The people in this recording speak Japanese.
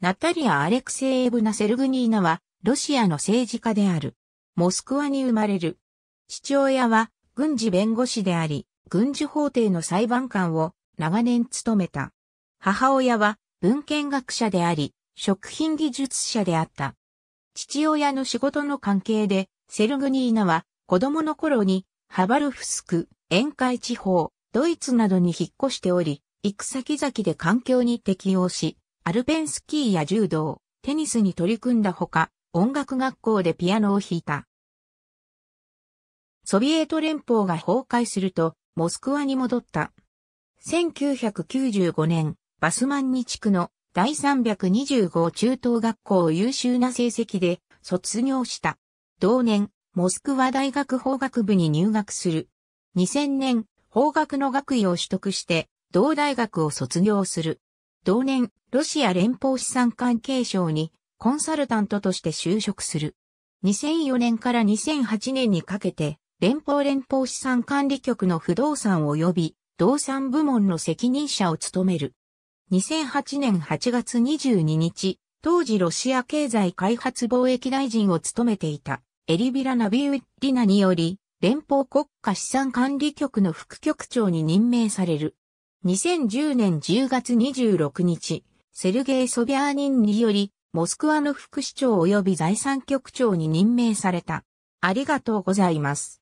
ナタリア・アレクセイエブナ・セルグニーナは、ロシアの政治家である。モスクワに生まれる。父親は、軍事弁護士であり、軍事法廷の裁判官を長年務めた。母親は、文献学者であり、食品技術者であった。父親の仕事の関係で、セルグニーナは、子供の頃に、ハバルフスク、沿海地方、ドイツなどに引っ越しており、行く先々で環境に適応し、アルペンスキーや柔道、テニスに取り組んだほか、音楽学校でピアノを弾いた。ソビエト連邦が崩壊すると、モスクワに戻った。1995年、バスマンニ地区の第325中等学校を優秀な成績で卒業した。同年、モスクワ大学法学部に入学する。2000年、法学の学位を取得して、同大学を卒業する。同年、ロシア連邦資産関係省にコンサルタントとして就職する。2004年から2008年にかけて、連邦連邦資産管理局の不動産及び動産部門の責任者を務める。2008年8月22日、当時ロシア経済開発貿易大臣を務めていたエリビラ・ナビウッディナにより、連邦国家資産管理局の副局長に任命される。2010年10月26日、セルゲイ・ソビャーニンにより、モスクワの副市長及び財産局長に任命された。ありがとうございます。